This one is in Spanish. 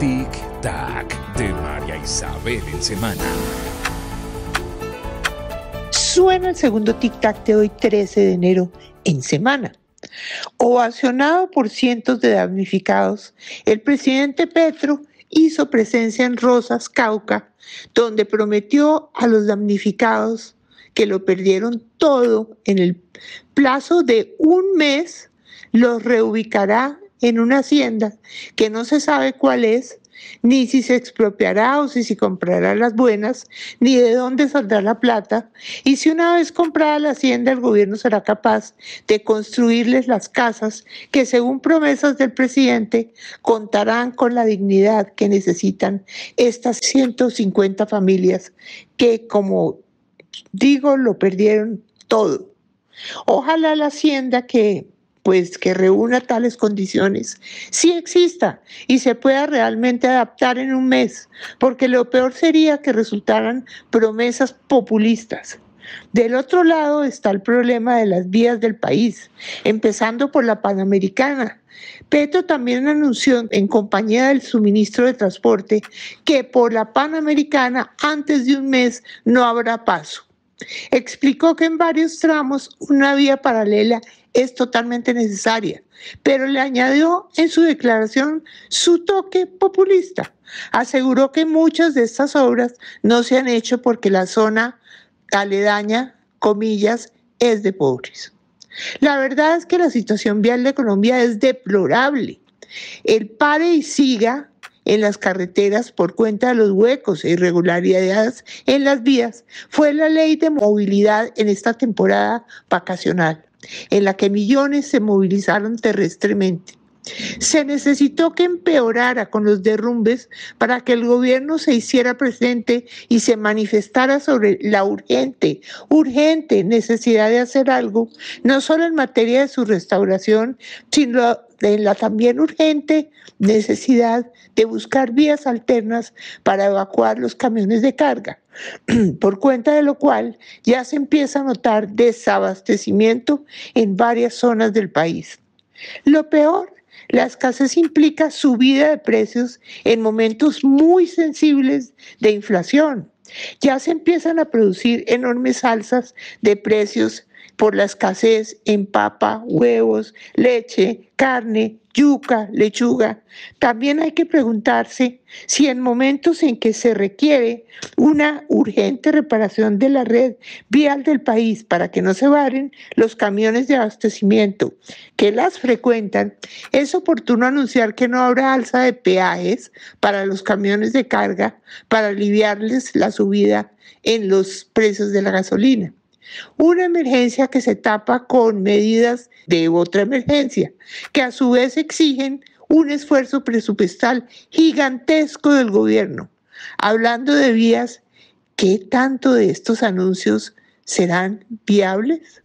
Tic Tac de María Isabel en semana. Suena el segundo Tic Tac de hoy 13 de enero en semana. Ovacionado por cientos de damnificados, el presidente Petro hizo presencia en Rosas, Cauca, donde prometió a los damnificados que lo perdieron todo en el plazo de un mes, los reubicará en una hacienda que no se sabe cuál es, ni si se expropiará o si se comprará las buenas, ni de dónde saldrá la plata, y si una vez comprada la hacienda el gobierno será capaz de construirles las casas que según promesas del presidente contarán con la dignidad que necesitan estas 150 familias que, como digo, lo perdieron todo. Ojalá la hacienda que pues que reúna tales condiciones, sí exista y se pueda realmente adaptar en un mes, porque lo peor sería que resultaran promesas populistas. Del otro lado está el problema de las vías del país, empezando por la Panamericana. Petro también anunció en compañía del suministro de transporte que por la Panamericana antes de un mes no habrá paso. Explicó que en varios tramos una vía paralela es totalmente necesaria, pero le añadió en su declaración su toque populista. Aseguró que muchas de estas obras no se han hecho porque la zona aledaña, comillas, es de pobres. La verdad es que la situación vial de Colombia es deplorable. El pare y siga en las carreteras por cuenta de los huecos e irregularidades en las vías fue la ley de movilidad en esta temporada vacacional, en la que millones se movilizaron terrestremente. Se necesitó que empeorara con los derrumbes para que el gobierno se hiciera presente y se manifestara sobre la urgente, urgente necesidad de hacer algo, no solo en materia de su restauración, sino de la también urgente necesidad de buscar vías alternas para evacuar los camiones de carga, por cuenta de lo cual ya se empieza a notar desabastecimiento en varias zonas del país. Lo peor la escasez implica subida de precios en momentos muy sensibles de inflación. Ya se empiezan a producir enormes alzas de precios por la escasez en papa, huevos, leche, carne, yuca, lechuga. También hay que preguntarse si en momentos en que se requiere una urgente reparación de la red vial del país para que no se varen los camiones de abastecimiento que las frecuentan, es oportuno anunciar que no habrá alza de peajes para los camiones de carga para aliviarles la subida en los precios de la gasolina. Una emergencia que se tapa con medidas de otra emergencia, que a su vez exigen un esfuerzo presupuestal gigantesco del gobierno. Hablando de vías, ¿qué tanto de estos anuncios serán viables?